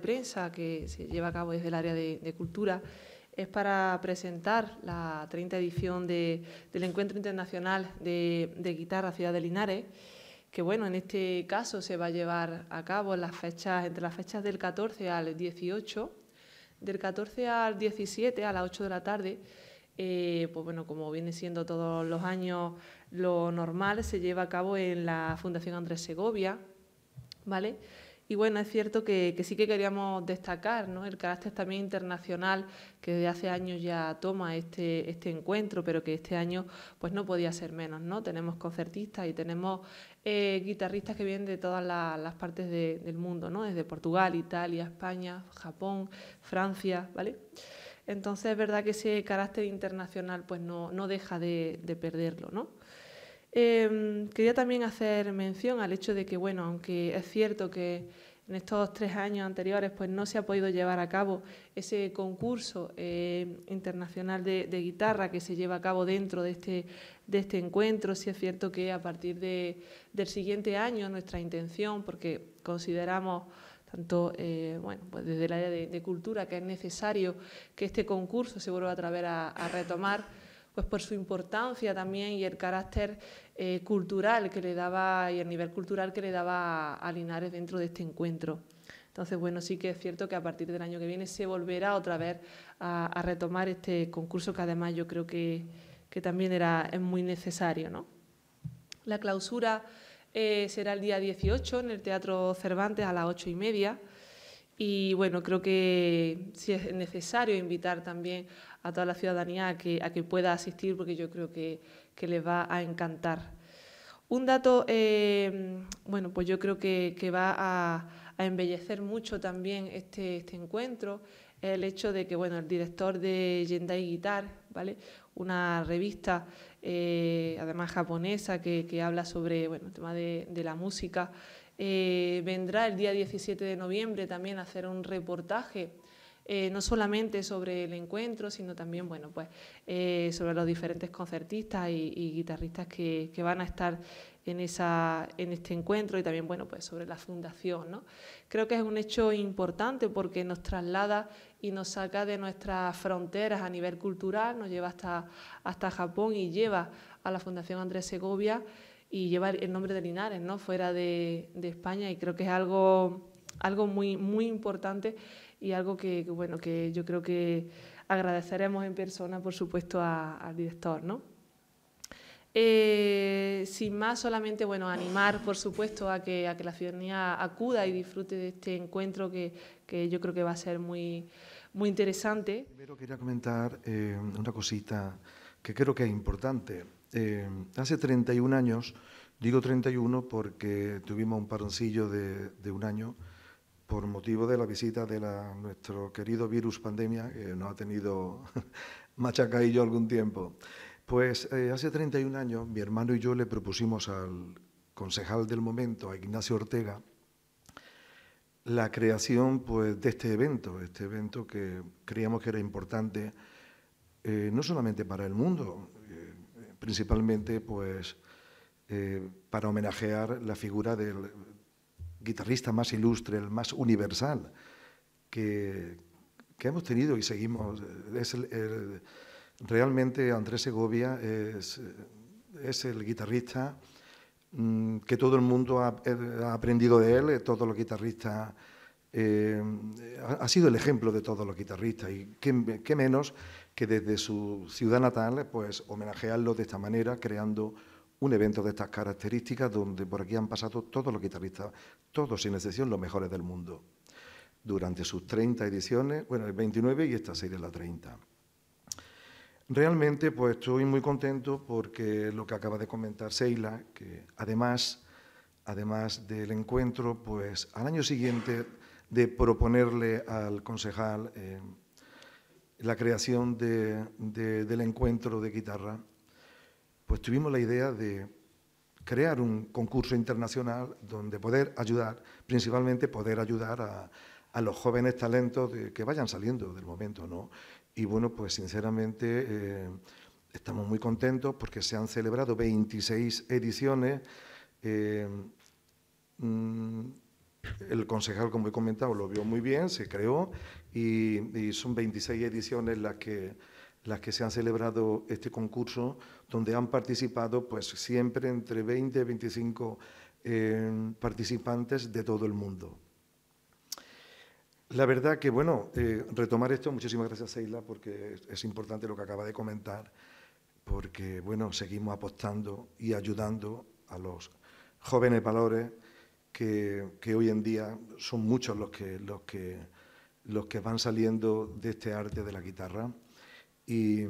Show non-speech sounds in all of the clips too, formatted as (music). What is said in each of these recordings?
prensa que se lleva a cabo desde el área de, cultura es para presentar la 30 edición del Encuentro Internacional de, Guitarra Ciudad de Linares, que bueno, en este caso se va a llevar a cabo las fechas, entre las fechas del 14 al 18, del 14 al 17 a las 8 de la tarde, eh, pues bueno, como viene siendo todos los años lo normal, se lleva a cabo en la Fundación Andrés Segovia, ¿vale? Y bueno, es cierto que, sí que queríamos destacar ¿no? el carácter también internacional que desde hace años ya toma este, este encuentro, pero que este año pues no podía ser menos. ¿no? Tenemos concertistas y tenemos eh, guitarristas que vienen de todas las partes del mundo, ¿no? desde Portugal, Italia, España, Japón, Francia, ¿vale? Entonces es verdad que ese carácter internacional pues no, deja de, de perderlo, ¿no? Em, quería también hacer mención al hecho de que, bueno, aunque es cierto que en estos tres años anteriores pues no se ha podido llevar a cabo ese concurso eh, internacional de, guitarra que se lleva a cabo dentro de este, este encuentro. Sí es cierto que a partir del siguiente año nuestra intención, porque consideramos tanto eh, bueno, pues, desde el área de, cultura que es necesario que este concurso se vuelva a a retomar pues por su importancia también y el carácter eh, cultural que le daba y el nivel cultural que le daba a Linares dentro de este encuentro. Entonces, bueno, sí que es cierto que a partir del año que viene se volverá otra vez a, retomar este concurso que además yo creo que, también era, es muy necesario. ¿no? La clausura eh, será el día 18 en el Teatro Cervantes a las ocho y media. Y bueno, creo que si es necesario invitar también a toda la ciudadanía a que, que pueda asistir porque yo creo que, les va a encantar. Un dato, eh, bueno, pues yo creo que, va a, embellecer mucho también este, este encuentro encuentro, el hecho de que, bueno, el director de Yendai Guitar, ¿vale? Una revista eh, además japonesa, que, habla sobre bueno, el tema de, la música. Eh, vendrá el día 17 de noviembre también a hacer un reportaje eh, no solamente sobre el encuentro, sino también bueno, pues, sobre los diferentes concertistas y, guitarristas que, que, van a estar en, esa, en este encuentro y también bueno, pues sobre la fundación. Creo que es un hecho importante porque nos traslada y nos saca de nuestras fronteras a nivel cultural, nos lleva hasta, hasta Japón y lleva a la Fundación Andrés Segovia y lleva el nombre de Linares ¿no? fuera de, España y creo que es algo, algo muy, muy importante y algo que, bueno, que yo creo que agradeceremos en persona, por supuesto, al director. ¿no? Eh, sin más, solamente bueno, animar, por supuesto, a que, a que la ciudadanía acuda y disfrute de este encuentro que, que yo creo que va a ser muy, muy interesante. Primero quería comentar eh, una cosita que creo que es importante. Eh, hace 31 años, digo 31 porque tuvimos un paroncillo de, de un año por motivo de la visita de la, nuestro querido virus pandemia que nos ha tenido (laughs) machacadillo algún tiempo. Pues eh, hace 31 años mi hermano y yo le propusimos al concejal del momento, a Ignacio Ortega, la creación pues, de este evento, este evento que creíamos que era importante eh, no solamente para el mundo, eh, principalmente pues, para homenajear la figura del guitarrista más ilustre, el más universal que, hemos tenido y seguimos. Realmente Andrés Segovia es, el guitarrista mm, que todo el mundo ha, aprendido de él, eh, todos los guitarristas, eh, ha sido el ejemplo de todos los guitarristas y qué, menos que desde su ciudad natal pues homenajearlo de esta manera creando un evento de estas características donde por aquí han pasado todos los guitarristas, todos sin excepción los mejores del mundo, durante sus 30 ediciones, bueno, el 29 y esta serie la 30. Realmente, pues estoy muy contento porque lo que acaba de comentar Seila, que además, además del encuentro, pues al año siguiente de proponerle al concejal eh, la creación del encuentro de guitarra, pues tuvimos la idea de crear un concurso internacional donde poder ayudar, principalmente poder ayudar a, a los jóvenes talentos que vayan saliendo del momento, ¿no? Y bueno, pues sinceramente eh, estamos muy contentos porque se han celebrado 26 ediciones. Eh, mm, el concejal, como he comentado, lo vio muy bien, se creó y, son 26 ediciones las que, las que se han celebrado este concurso, donde han participado pues siempre entre 20 y 25 eh, participantes de todo el mundo. La verdad que, bueno, eh, retomar esto, muchísimas gracias, Seila, porque es, importante lo que acaba de comentar, porque, bueno, seguimos apostando y ayudando a los jóvenes valores que, hoy en día son muchos los que, los, que, los que van saliendo de este arte de la guitarra. Y,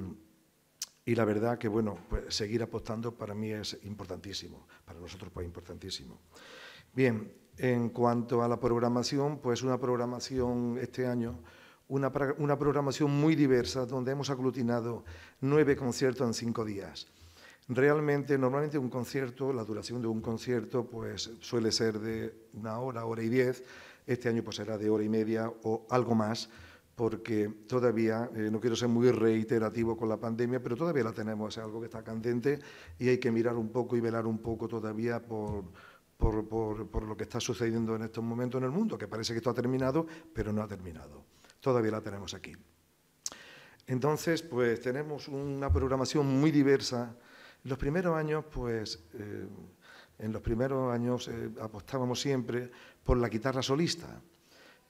la verdad que, bueno, pues seguir apostando para mí es importantísimo, para nosotros pues importantísimo. Bien, en cuanto a la programación, pues una programación este año, una, programación muy diversa, donde hemos aglutinado nueve conciertos en cinco días. Realmente, normalmente un concierto, la duración de un concierto, pues suele ser de una hora, hora y diez. Este año pues será de hora y media o algo más, porque todavía, eh, no quiero ser muy reiterativo con la pandemia, pero todavía la tenemos, es algo que está candente y hay que mirar un poco y velar un poco todavía por por, lo que está sucediendo en estos momentos en el mundo, que parece que esto ha terminado, pero no ha terminado. Todavía la tenemos aquí. Entonces, pues tenemos una programación muy diversa. Los primeros años, pues, eh, en los primeros años eh, apostábamos siempre por la guitarra solista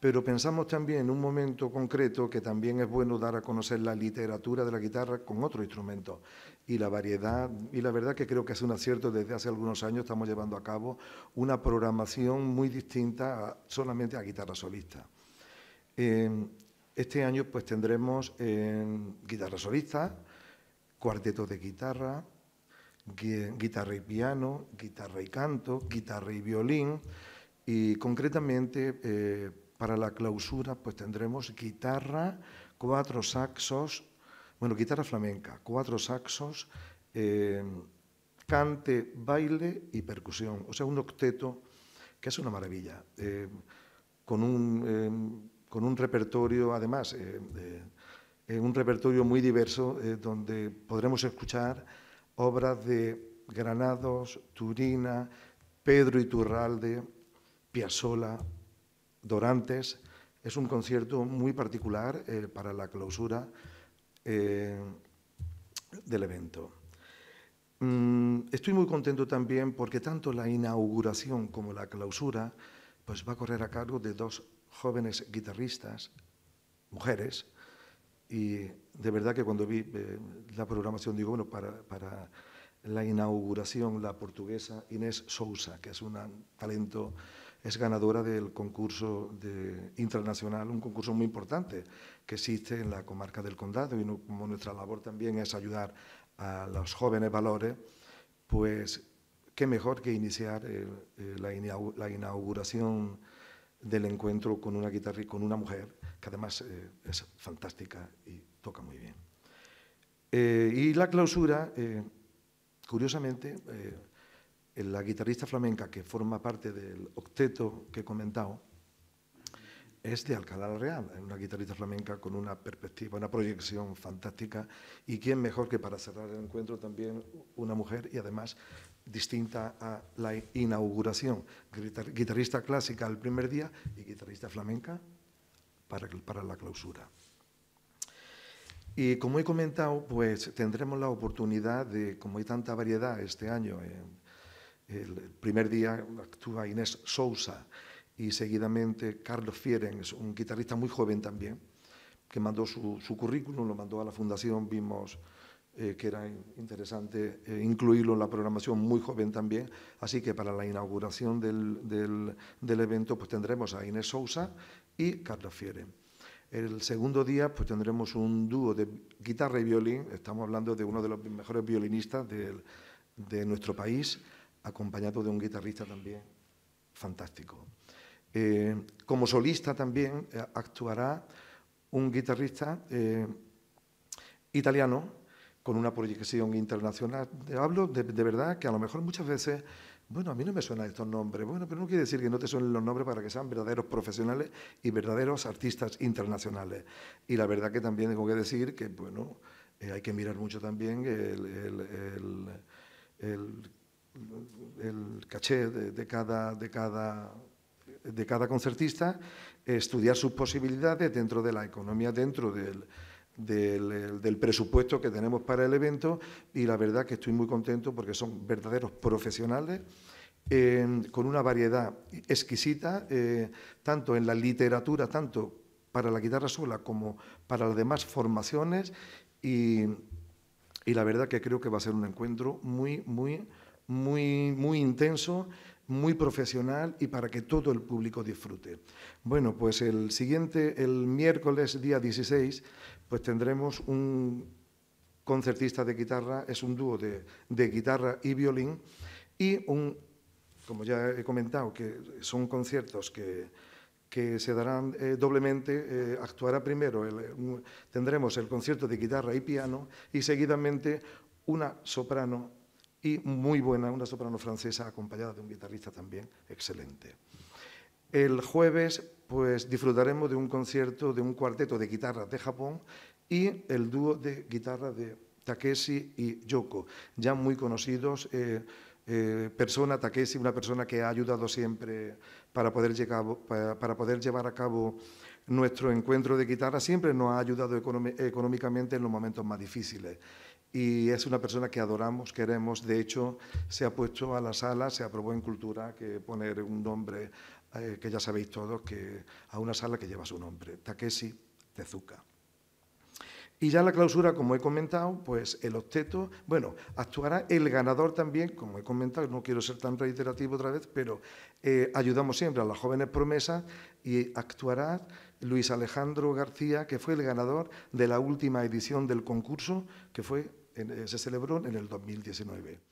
pero pensamos también en un momento concreto que también es bueno dar a conocer la literatura de la guitarra con otro instrumento y la variedad, y la verdad que creo que es un acierto, desde hace algunos años estamos llevando a cabo una programación muy distinta solamente a guitarra solista. este año pues tendremos guitarra solista, cuarteto de guitarra, guitarra y piano, guitarra y canto, guitarra y violín, y concretamente... Eh, para la clausura pues tendremos guitarra, cuatro saxos, bueno, guitarra flamenca, cuatro saxos, eh, cante, baile y percusión. O sea, un octeto que es una maravilla, eh, eh, con, un, repertorio, además, un repertorio muy diverso donde podremos escuchar obras de Granados, Turina, Pedro Iturralde, Piazzolla, Dorantes es un concierto muy particular eh, para la clausura eh, del evento. Mm, estoy muy contento también porque tanto la inauguración como la clausura pues va a correr a cargo de dos jóvenes guitarristas, mujeres, y de verdad que cuando vi eh, la programación digo, bueno, para, para la inauguración la portuguesa Inés Sousa, que es un talento es ganadora del concurso de, internacional, un concurso muy importante que existe en la comarca del condado y como nuestra labor también es ayudar a los jóvenes valores, pues qué mejor que iniciar eh, eh, la, inauguración del encuentro con una guitarra y con una mujer, que además eh, es fantástica y toca muy bien. y la clausura, curiosamente, la guitarrista flamenca que forma parte del octeto que he comentado es de Alcalá la Real, una guitarrista flamenca con una perspectiva, una proyección fantástica y quién mejor que para cerrar el encuentro también una mujer y además distinta a la inauguración, guitarrista clásica el primer día y guitarrista flamenca para, la clausura. Y como he comentado, pues tendremos la oportunidad de, como hay tanta variedad este año en el primer día actúa Inés Sousa y seguidamente Carlos Fierens, un guitarrista muy joven también, que mandó su, currículum, lo mandó a la fundación, vimos eh, que era interesante eh, incluirlo en la programación, muy joven también, así que para la inauguración del, evento pues tendremos a Inés Sousa y Carlos Fieren. El segundo día pues tendremos un dúo de guitarra y violín, estamos hablando de uno de los mejores violinistas de nuestro país, acompañado de un guitarrista también fantástico. Eh, como solista también eh, actuará un guitarrista eh, italiano con una proyección internacional. Hablo de, verdad que a lo mejor muchas veces, bueno, a mí no me suenan estos nombres, bueno, pero no quiere decir que no te suenen los nombres para que sean verdaderos profesionales y verdaderos artistas internacionales. Y la verdad que también tengo que decir que, bueno, hay que mirar mucho también el el caché de, cada, de, cada, de cada concertista, estudiar sus posibilidades dentro de la economía, dentro del, del, presupuesto que tenemos para el evento y la verdad que estoy muy contento porque son verdaderos profesionales. con una variedad exquisita, eh, tanto en la literatura, tanto para la guitarra sola como para las demás formaciones y, y la verdad que creo que va a ser un encuentro muy, muy muy, muy intenso, muy profesional y para que todo el público disfrute. Bueno, pues el siguiente, el miércoles día 16, pues tendremos un concertista de guitarra, es un dúo de, guitarra y violín y un, como ya he comentado, que son conciertos que, se darán eh, doblemente, eh, actuará primero, el, tendremos el concierto de guitarra y piano y seguidamente una soprano y muy buena, una soprano francesa acompañada de un guitarrista también excelente. El jueves pues disfrutaremos de un concierto de un cuarteto de guitarras de Japón y el dúo de guitarra de Takeshi y Yoko, ya muy conocidos. Eh, eh, persona, Takeshi, una persona que ha ayudado siempre para poder, para poder llevar a cabo nuestro encuentro de guitarra, siempre nos ha ayudado económicamente en los momentos más difíciles y es una persona que adoramos, queremos. De hecho, se ha puesto a la sala, se aprobó en Cultura que poner un nombre eh, que ya sabéis todos, que a una sala que lleva su nombre, Takeshi Tezuka. Y ya la clausura, como he comentado, pues el octeto, bueno, actuará el ganador también, como he comentado, no quiero ser tan reiterativo otra vez, pero eh, ayudamos siempre a las jóvenes promesas y actuará Luis Alejandro García, que fue el ganador de la última edición del concurso, que fue eh, se celebró en el 2019.